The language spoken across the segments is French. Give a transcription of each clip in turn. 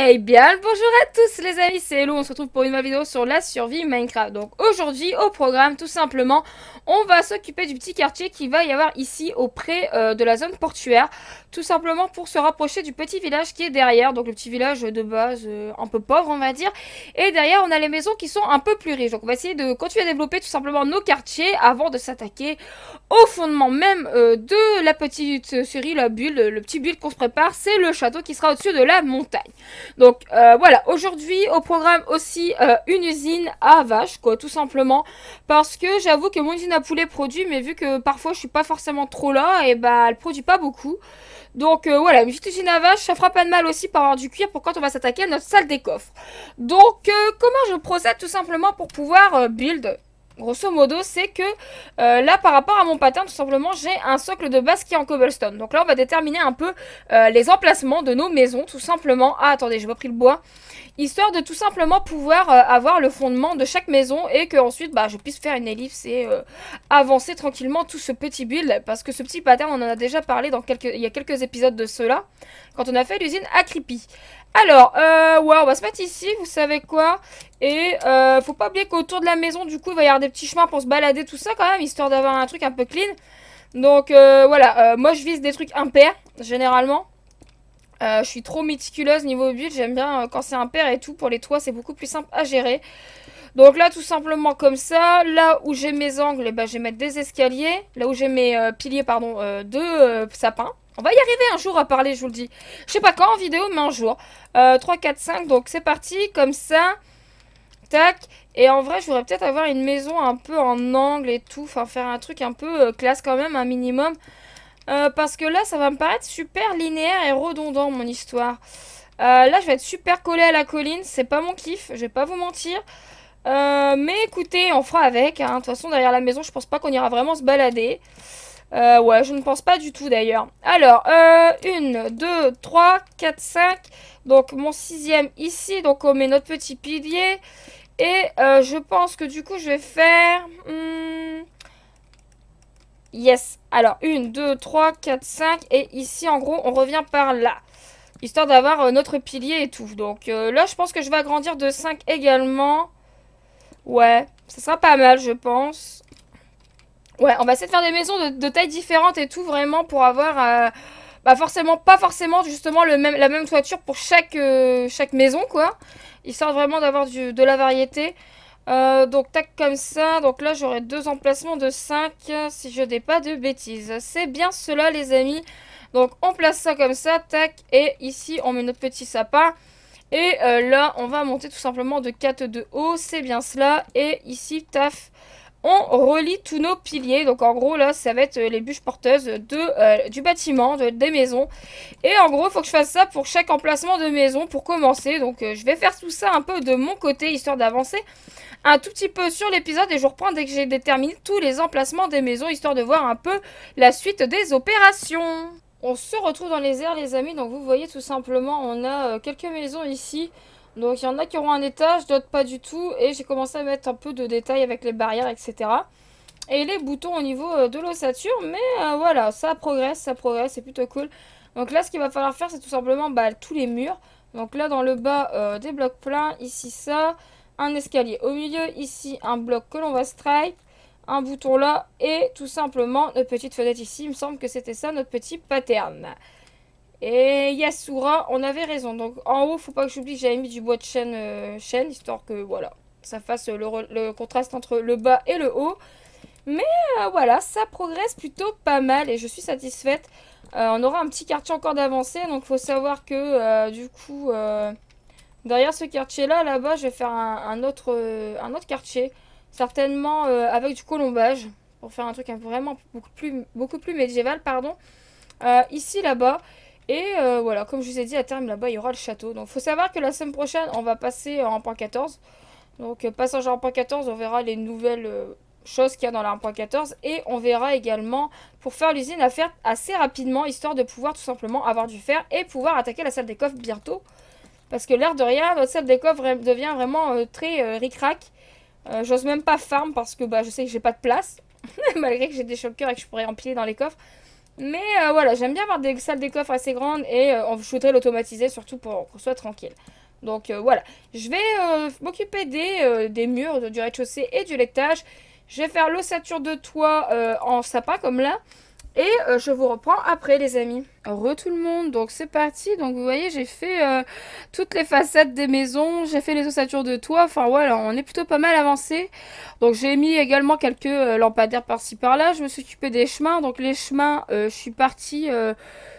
Eh bien, bonjour à tous les amis, c'est Hello, on se retrouve pour une nouvelle vidéo sur la survie Minecraft. Donc aujourd'hui, au programme, tout simplement, on va s'occuper du petit quartier qui va y avoir ici auprès euh, de la zone portuaire. Tout simplement pour se rapprocher du petit village qui est derrière, donc le petit village de base euh, un peu pauvre on va dire. Et derrière, on a les maisons qui sont un peu plus riches. Donc on va essayer de continuer à développer tout simplement nos quartiers avant de s'attaquer au fondement même euh, de la petite série, la bulle, le petit bulle qu'on se prépare, c'est le château qui sera au-dessus de la montagne. Donc euh, voilà, aujourd'hui au programme aussi euh, une usine à vache, quoi, tout simplement. Parce que j'avoue que mon usine à poulet produit, mais vu que parfois je suis pas forcément trop là, et eh bah ben, elle produit pas beaucoup. Donc euh, voilà, une petite usine à vache, ça fera pas de mal aussi pour avoir du cuir pour quand on va s'attaquer à notre salle des coffres. Donc comment je procède tout simplement pour pouvoir build grosso modo, c'est que euh, là, par rapport à mon pattern, tout simplement, j'ai un socle de base qui est en cobblestone. Donc là, on va déterminer un peu euh, les emplacements de nos maisons, tout simplement. Ah, attendez, j'ai pas pris le bois. Histoire de tout simplement pouvoir euh, avoir le fondement de chaque maison et que ensuite, bah, je puisse faire une ellipse et avancer tranquillement tout ce petit build. Parce que ce petit pattern, on en a déjà parlé dans quelques... il y a quelques épisodes de cela, quand on a fait l'usine à Creepy. Alors, euh, ouais, on va se mettre ici, vous savez quoi Et euh, faut pas oublier qu'autour de la maison, du coup, il va y avoir des petits chemins pour se balader, tout ça quand même, histoire d'avoir un truc un peu clean. Donc euh, voilà, moi je vise des trucs impairs, généralement. je suis trop méticuleuse niveau build, j'aime bien quand c'est impair et tout, pour les toits c'est beaucoup plus simple à gérer. Donc là, tout simplement comme ça. Là où j'ai mes angles, bah, je vais mettre des escaliers. Là où j'ai mes piliers, pardon, de sapins. On va y arriver un jour à parler, je vous le dis. Je sais pas quand en vidéo, mais un jour. 3, 4, 5, donc c'est parti, comme ça. Tac. Et en vrai, je voudrais peut-être avoir une maison un peu en angle et tout. Enfin, faire un truc un peu euh, classe quand même, un minimum. Euh, parce que là, ça va me paraître super linéaire et redondant, mon histoire. Euh, là, je vais être super collé à la colline. C'est pas mon kiff, je vais pas vous mentir. mais écoutez, on fera avec. Hein. De toute façon, derrière la maison, je pense pas qu'on ira vraiment se balader. Euh, ouais, je ne pense pas du tout d'ailleurs. Alors, 1, 2, 3, 4, 5. Donc, mon sixième ici. Donc, on met notre petit pilier. Et euh, je pense que du coup, je vais faire... Hmm, yes. Alors, 1, 2, 3, 4, 5. Et ici, en gros, on revient par là. Histoire d'avoir euh, notre pilier et tout. Donc, euh, là, je pense que je vais agrandir de 5 également. Ouais, ça sera pas mal, je pense. Ouais, on va essayer de faire des maisons de, tailles différentes et tout, vraiment, pour avoir... Euh, bah forcément, pas forcément, justement, le même, la même toiture pour chaque, euh, chaque maison, quoi. Il sort vraiment d'avoir de la variété. Euh, donc, tac, comme ça. Donc là, j'aurai deux emplacements de 5, si je n'ai pas de bêtises. C'est bien cela, les amis. Donc, on place ça comme ça, tac. Et ici, on met notre petit sapin. Et là, on va monter tout simplement de 4 de haut. C'est bien cela. Et ici, taf on relie tous nos piliers. Donc en gros là ça va être euh, les bûches porteuses de, euh, du bâtiment, de, des maisons. Et en gros il faut que je fasse ça pour chaque emplacement de maison pour commencer. Donc euh, je vais faire tout ça un peu de mon côté histoire d'avancer un tout petit peu sur l'épisode et je reprends dès que j'ai déterminé tous les emplacements des maisons histoire de voir un peu la suite des opérations. On se retrouve dans les airs les amis, donc vous voyez tout simplement on a quelques maisons ici. Donc il y en a qui auront un étage, d'autres pas du tout. Et j'ai commencé à mettre un peu de détails avec les barrières, etc. Et les boutons au niveau euh, de l'ossature. Mais euh, voilà, ça progresse, ça progresse, c'est plutôt cool. Donc là, ce qu'il va falloir faire, c'est tout simplement bah, tous les murs. Donc là, dans le bas, euh, des blocs pleins. Ici, ça. Un escalier au milieu. Ici, un bloc que l'on va stripe. Un bouton là. Et tout simplement, notre petite fenêtre ici. Il me semble que c'était ça, notre petit pattern. Et Yasura, on avait raison. Donc en haut, faut pas que j'oublie que j'avais mis du bois de chêne, euh, histoire que voilà, ça fasse le, contraste entre le bas et le haut. Mais euh, voilà, ça progresse plutôt pas mal et je suis satisfaite. Euh, on aura un petit quartier encore d'avancée, donc faut savoir que du coup, derrière ce quartier-là, là-bas, je vais faire un, autre, un autre quartier. Certainement avec du colombage, pour faire un truc vraiment beaucoup plus, beaucoup plus médiéval, pardon. ici, là-bas, et euh, voilà, comme je vous ai dit, à terme, là-bas, il y aura le château. Donc, faut savoir que la semaine prochaine, on va passer en point 14. Donc, euh, passage en point 14, on verra les nouvelles euh, choses qu'il y a dans la 1.14 et on verra également pour faire l'usine à faire assez rapidement histoire de pouvoir tout simplement avoir du fer et pouvoir attaquer la salle des coffres bientôt parce que l'air de rien notre salle des coffres devient vraiment très ric-rac j'ose même pas farm parce que bah, je sais que j'ai pas de place malgré que j'ai des shulkers et que je pourrais empiler dans les coffres mais euh, voilà, j'aime bien avoir des salles des coffres assez grandes et euh, on l'automatiser l'automatiser surtout pour qu'on soit tranquille. Donc euh, voilà, je vais m'occuper des, des, murs, du rez-de-chaussée et du lectage. Je vais faire l'ossature de toit en sapin comme là. Et euh, je vous reprends après les amis. Re tout le monde, donc c'est parti. Donc vous voyez, j'ai fait euh, toutes les façades des maisons, j'ai fait les ossatures de toit. Enfin voilà, on est plutôt pas mal avancé. Donc j'ai mis également quelques euh, lampadaires par-ci par-là. Je me suis occupé des chemins. Donc les chemins, je suis partie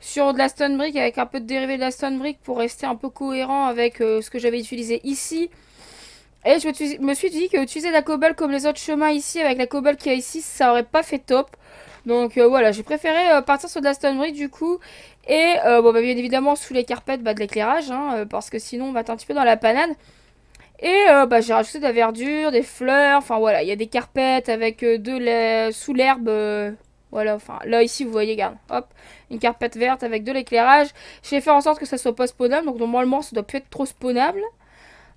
sur de la stone brick avec un peu de dérivé de la stone brick pour rester un peu cohérent avec ce que j'avais utilisé ici. Et je me suis dit que utiliser la cobble comme les autres chemins ici avec la cobble qu'il y a ici, ça aurait pas fait top. Donc euh, voilà, j'ai préféré euh, partir sur de la brick du coup. Et euh, bah, bien évidemment, sous les carpettes, bah, de l'éclairage, hein, parce que sinon on va être un petit peu dans la panade. Et bah, j'ai rajouté de la verdure, des fleurs, enfin voilà, il y a des carpettes avec de sous l'herbe. Voilà, enfin là ici vous voyez, regarde, hop, une carpette verte avec de l'éclairage. J'ai fait en sorte que ça soit pas spawnable, donc normalement ça doit plus être trop spawnable.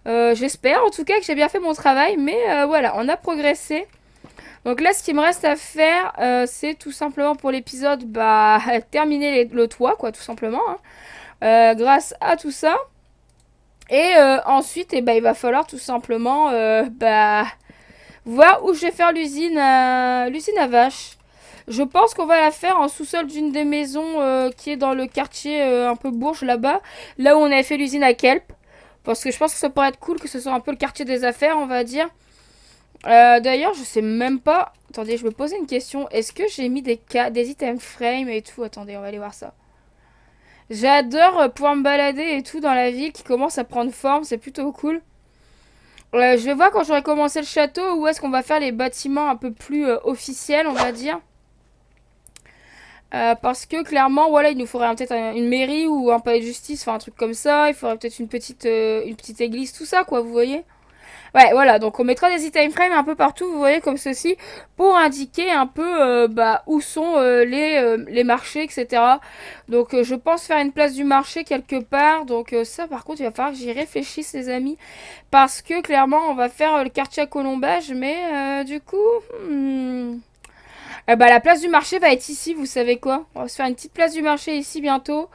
J'espère en tout cas que j'ai bien fait mon travail, mais voilà, on a progressé. Donc là, ce qui me reste à faire, euh, c'est tout simplement pour l'épisode, bah, terminer le toit, quoi, tout simplement. Hein. Euh, grâce à tout ça. Et euh, ensuite, eh ben, il va falloir tout simplement, bah, voir où je vais faire l'usine à, l'usine à vache. Je pense qu'on va la faire en sous-sol d'une des maisons qui est dans le quartier un peu bourge là-bas, là où on avait fait l'usine à Kelp. Parce que je pense que ça pourrait être cool que ce soit un peu le quartier des affaires, on va dire. Euh, d'ailleurs, je sais même pas. Attendez, je me posais une question. Est-ce que j'ai mis des, cas, des items frame et tout Attendez, on va aller voir ça. J'adore euh, pouvoir me balader et tout dans la ville qui commence à prendre forme. C'est plutôt cool. Euh, je vais voir quand j'aurai commencé le château où est-ce qu'on va faire les bâtiments un peu plus officiels, on va dire. parce que clairement, voilà, il nous faudrait peut-être une mairie ou un palais de justice, enfin un truc comme ça. Il faudrait peut-être une une petite église, tout ça, quoi, vous voyez. Ouais, voilà, donc on mettra des timeframes un peu partout, vous voyez, comme ceci, pour indiquer un peu euh, bah, où sont euh, euh, les, marchés, etc. Donc je pense faire une place du marché quelque part, donc ça par contre il va falloir que j'y réfléchisse les amis, parce que clairement on va faire le quartier à colombage, mais du coup... Hmm. Eh bah, la place du marché va être ici, vous savez quoi On va se faire une petite place du marché ici bientôt.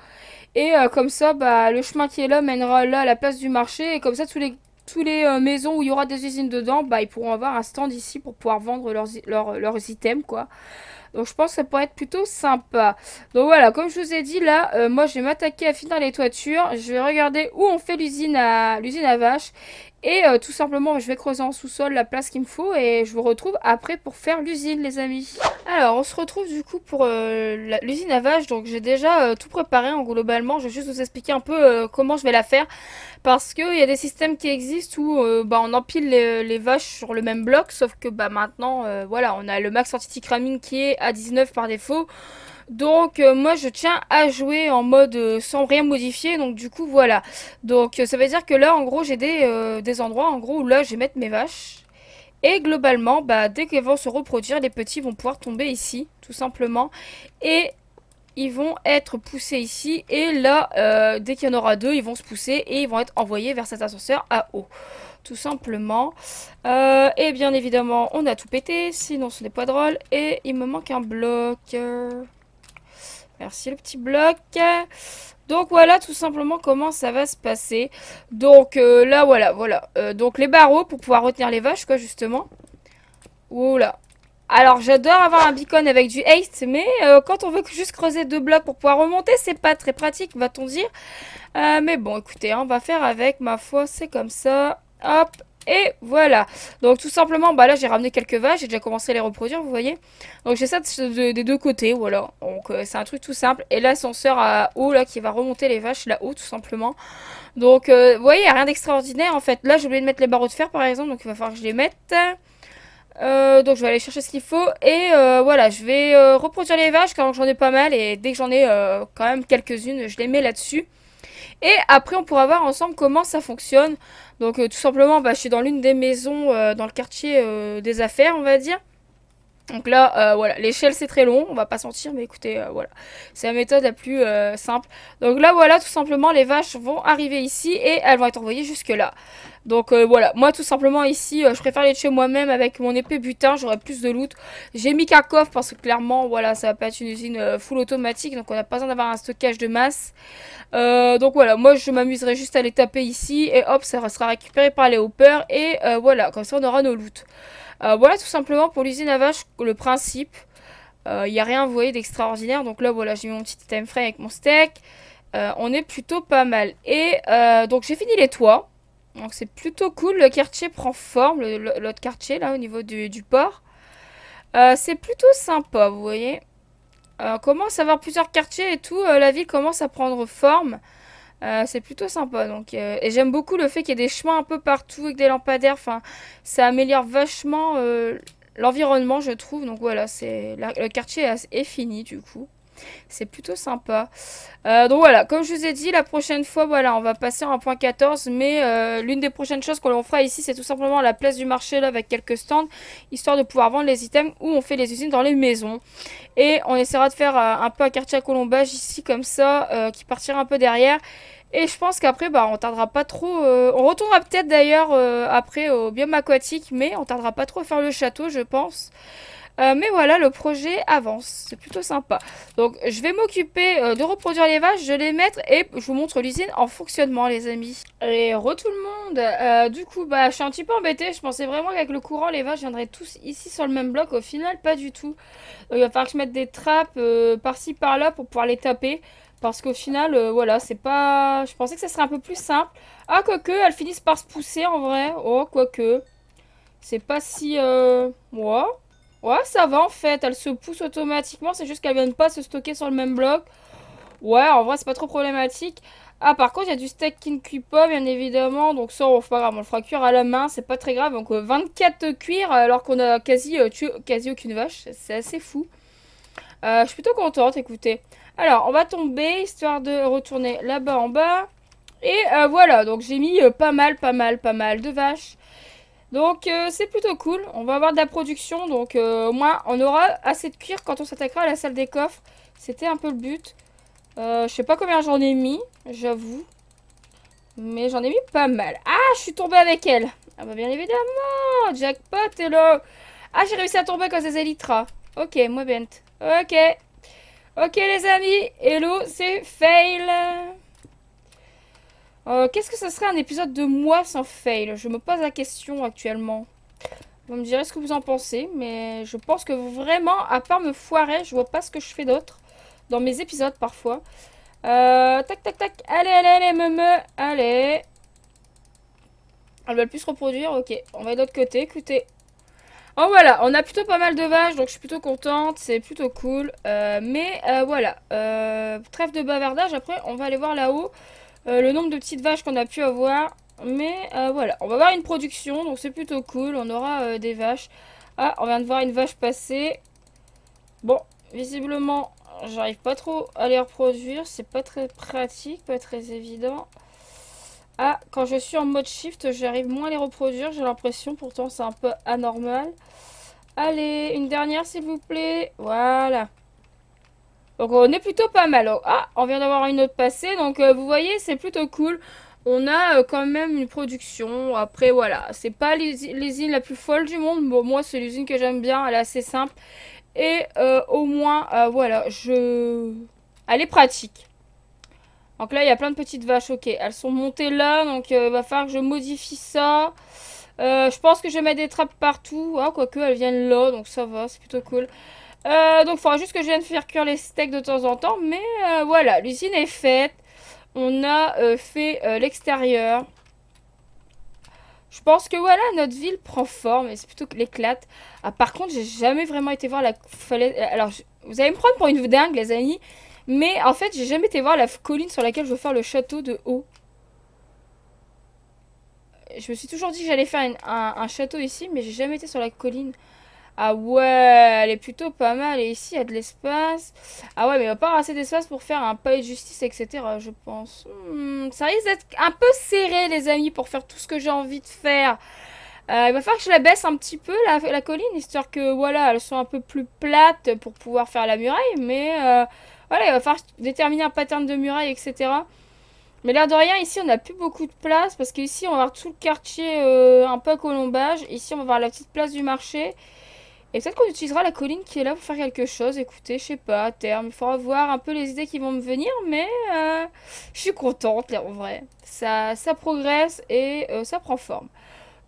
Et comme ça, bah, le chemin qui est là mènera là à la place du marché. Et comme ça, tous les tous les euh, maisons où il y aura des usines dedans, bah, ils pourront avoir un stand ici pour pouvoir vendre leurs, leurs items, quoi. Donc je pense que ça pourrait être plutôt sympa. Donc voilà, comme je vous ai dit là, euh, moi je vais m'attaquer à finir les toitures. Je vais regarder où on fait l'usine à l'usine à vache. Et euh, tout simplement, je vais creuser en sous-sol la place qu'il me faut et je vous retrouve après pour faire l'usine, les amis. Alors, on se retrouve du coup pour euh, l'usine à vache. Donc, j'ai déjà tout préparé en hein, globalement. Je vais juste vous expliquer un peu comment je vais la faire. Parce qu'il y a des systèmes qui existent où bah, on empile les, vaches sur le même bloc. Sauf que bah, maintenant, voilà, on a le max anti-cramming qui est à 19 par défaut. Donc euh, moi je tiens à jouer en mode euh, sans rien modifier donc du coup voilà. Donc euh, ça veut dire que là en gros j'ai des, endroits en gros où là je vais mettre mes vaches. Et globalement bah dès qu'elles vont se reproduire les petits vont pouvoir tomber ici tout simplement. Et ils vont être poussés ici et là dès qu'il y en aura deux ils vont se pousser et ils vont être envoyés vers cet ascenseur à eau tout simplement. Euh, et bien évidemment, on a tout pété, sinon ce n'est pas drôle. Et il me manque un bloc. Merci le petit bloc. Donc voilà tout simplement comment ça va se passer. Donc euh, là voilà, voilà. Euh, donc les barreaux pour pouvoir retenir les vaches quoi justement. là Alors j'adore avoir un beacon avec du haste, mais quand on veut juste creuser deux blocs pour pouvoir remonter, c'est pas très pratique, va-t-on dire. mais bon écoutez, hein, on va faire avec, ma foi, c'est comme ça. Hop, et voilà. Donc tout simplement, bah là j'ai ramené quelques vaches, j'ai déjà commencé à les reproduire, vous voyez. Donc j'ai ça des deux côtés, voilà. Donc euh, c'est un truc tout simple. Et l'ascenseur à haut là qui va remonter les vaches là-haut tout simplement. Donc euh, vous voyez, il a rien d'extraordinaire en fait. Là j'ai oublié de mettre les barreaux de fer par exemple, donc il va falloir que je les mette. Euh, donc je vais aller chercher ce qu'il faut et voilà je vais reproduire les vaches car j'en ai pas mal et dès que j'en ai quand même quelques-unes je les mets là-dessus et après, on pourra voir ensemble comment ça fonctionne. Donc, euh, tout simplement, bah, je suis dans l'une des maisons euh, dans le quartier euh, des affaires, on va dire. Donc là, voilà, l'échelle c'est très long, on va pas sentir, mais écoutez, voilà, c'est la méthode la plus simple. Donc là, voilà, tout simplement, les vaches vont arriver ici et elles vont être envoyées jusque là. Donc euh, voilà, moi tout simplement ici, euh, je préfère les chez moi-même avec mon épée butin, j'aurai plus de loot. J'ai mis Karkov parce que clairement, voilà, ça va pas être une usine euh, full automatique, donc on n'a pas besoin d'avoir un stockage de masse. donc voilà, moi je m'amuserai juste à les taper ici, et hop, ça sera récupéré par les hoppers, et voilà, comme ça on aura nos loot. voilà tout simplement pour l'usine à vache, le principe. Il n'y a rien, vous voyez, d'extraordinaire. Donc là, voilà, j'ai mis mon petit time frame avec mon steak. on est plutôt pas mal. Et donc j'ai fini les toits. Donc c'est plutôt cool. Le quartier prend forme, l'autre quartier là au niveau du, port. Euh, c'est plutôt sympa, vous voyez. on euh, commence à avoir plusieurs quartiers et tout. Euh, la ville commence à prendre forme. c'est plutôt sympa. Donc, et j'aime beaucoup le fait qu'il y ait des chemins un peu partout avec des lampadaires. Enfin, ça améliore vachement l'environnement, je trouve. Donc voilà, c'est le quartier est fini du coup. C'est plutôt sympa. Euh, donc voilà, comme je vous ai dit, la prochaine fois, voilà, on va passer en point Mais euh, l'une des prochaines choses qu'on fera ici, c'est tout simplement la place du marché là avec quelques stands, histoire de pouvoir vendre les items où on fait les usines dans les maisons. Et on essaiera de faire euh, un peu un quartier à colombage ici comme ça, qui partira un peu derrière. Et je pense qu'après, bah, on tardera pas trop. on retournera peut-être d'ailleurs après au biome aquatique, mais on tardera pas trop à faire le château, je pense. Euh, mais voilà, le projet avance. C'est plutôt sympa. Donc, je vais m'occuper euh, de reproduire les vaches, je les mettre et je vous montre l'usine en fonctionnement, les amis. Et re tout le monde. Euh, du coup, bah, je suis un petit peu embêtée. Je pensais vraiment qu'avec le courant, les vaches viendraient tous ici sur le même bloc. Au final, pas du tout. Donc, il va falloir que je mette des trappes par-ci, par-là pour pouvoir les taper. Parce qu'au final, voilà, c'est pas... Je pensais que ça serait un peu plus simple. Ah, quoique, elles finissent par se pousser, en vrai. Oh, quoique. C'est pas si... Moi. Ouais, ça va en fait. Elle se pousse automatiquement. C'est juste qu'elle ne vient pas se stocker sur le même bloc. Ouais, en vrai, c'est pas trop problématique. Ah, par contre, il y a du steak qui ne cuit pas, bien évidemment. Donc, ça, on, le fera cuire à la main. C'est pas très grave. Donc, 24 euh, cuir alors qu'on a quasi, euh, quasi aucune vache. C'est assez fou. Euh, je suis plutôt contente, écoutez. Alors, on va tomber, histoire de retourner là-bas en bas. Et voilà, donc j'ai mis pas mal, pas mal, pas mal de vaches. Donc euh, c'est plutôt cool, on va avoir de la production, donc euh, au moins on aura assez de cuir quand on s'attaquera à la salle des coffres. C'était un peu le but. Euh, je sais pas combien j'en ai mis, j'avoue. Mais j'en ai mis pas mal. Ah, je suis tombée avec elle. Ah bah bien évidemment, jackpot, hello. Ah, j'ai réussi à tomber quand c'est Elytra. Ok, moi bent. Ok. Ok les amis, hello, c'est fail. Euh, qu'est-ce que ça serait un épisode de moi sans fail Je me pose la question actuellement. Vous me direz ce que vous en pensez, mais je pense que vraiment, à part me foirer, je vois pas ce que je fais d'autre dans mes épisodes parfois. Euh, tac, tac, tac. Allez, allez, allez, me, me. Allez. Elles veulent plus se reproduire. Ok, on va de l'autre côté. Écoutez. Oh, voilà. On a plutôt pas mal de vaches, donc je suis plutôt contente. C'est plutôt cool. Euh, mais voilà. trêve de bavardage. Après, on va aller voir là-haut. Euh, le nombre de petites vaches qu'on a pu avoir. Mais euh, voilà, on va avoir une production, donc c'est plutôt cool. On aura euh, des vaches. Ah, on vient de voir une vache passer. Bon, visiblement, j'arrive pas trop à les reproduire. C'est pas très pratique, pas très évident. Ah, quand je suis en mode shift, j'arrive moins à les reproduire, j'ai l'impression. Pourtant, c'est un peu anormal. Allez, une dernière, s'il vous plaît. Voilà. Donc on est plutôt pas mal. Oh, ah, on vient d'avoir une autre passée. Donc euh, vous voyez, c'est plutôt cool. On a euh, quand même une production. Après, voilà. C'est pas l'usine la plus folle du monde. Bon, moi, c'est l'usine que j'aime bien. Elle est assez simple. Et euh, au moins, voilà, je... Elle est pratique. Donc là, il y a plein de petites vaches. Ok, elles sont montées là. Donc il va falloir que je modifie ça. je pense que je mets des trappes partout. Ah, quoique, elles viennent là. Donc ça va, c'est plutôt cool. Euh, donc, il faudra juste que je vienne faire cuire les steaks de temps en temps. Mais euh, voilà, l'usine est faite. On a euh, fait l'extérieur. Je pense que voilà, notre ville prend forme et c'est plutôt que l'éclate, Ah, par contre, j'ai jamais vraiment été voir la falaise. Alors, vous allez me prendre pour une dingue, les amis. Mais en fait, j'ai jamais été voir la colline sur laquelle je veux faire le château de haut. Je me suis toujours dit que j'allais faire un... un château ici, mais j'ai jamais été sur la colline. Ah ouais, elle est plutôt pas mal. Et ici, il y a de l'espace. Ah ouais, mais il va pas pas assez d'espace pour faire un palais de justice, etc. Je pense. Hmm, ça risque d'être un peu serré, les amis, pour faire tout ce que j'ai envie de faire. Euh, il va falloir que je la baisse un petit peu, la, colline, histoire que, voilà, elle soit un peu plus plate pour pouvoir faire la muraille. Mais euh, voilà, il va falloir déterminer un pattern de muraille, etc. Mais l'air de rien, ici, on n'a plus beaucoup de place. Parce qu'ici, on va avoir tout le quartier euh, un peu colombage. Ici, on va avoir la petite place du marché. Et peut-être qu'on utilisera la colline qui est là pour faire quelque chose. Écoutez, je sais pas, à terme, il faudra voir un peu les idées qui vont me venir, mais euh, je suis contente, en vrai. Ça, ça progresse et euh, ça prend forme.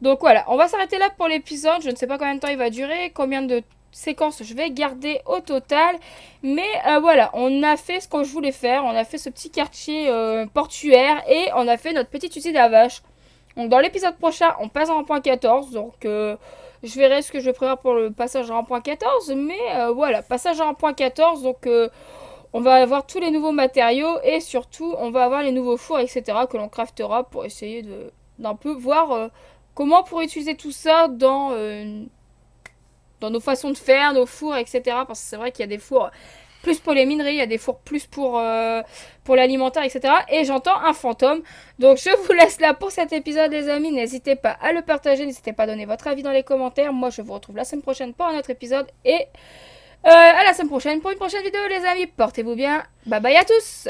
Donc voilà, on va s'arrêter là pour l'épisode. Je ne sais pas combien de temps il va durer, combien de séquences je vais garder au total. Mais euh, voilà, on a fait ce que je voulais faire. On a fait ce petit quartier portuaire et on a fait notre petite usine à vache. Donc dans l'épisode prochain, on passe en point 14. Donc je verrai ce que je prépare pour le passage en point 14. Mais euh, voilà, passage en point 14. Donc euh, on va avoir tous les nouveaux matériaux et surtout on va avoir les nouveaux fours, etc. que l'on craftera pour essayer d'un peu voir euh, comment on pourrait utiliser tout ça dans, dans nos façons de faire, nos fours, etc. Parce que c'est vrai qu'il y a des fours plus pour les minerais, il y a des fours plus pour, euh, pour l'alimentaire, etc. Et j'entends un fantôme. Donc je vous laisse là pour cet épisode, les amis. N'hésitez pas à le partager, n'hésitez pas à donner votre avis dans les commentaires. Moi, je vous retrouve la semaine prochaine pour un autre épisode. Et euh, à la semaine prochaine pour une prochaine vidéo, les amis. Portez-vous bien. Bye bye à tous.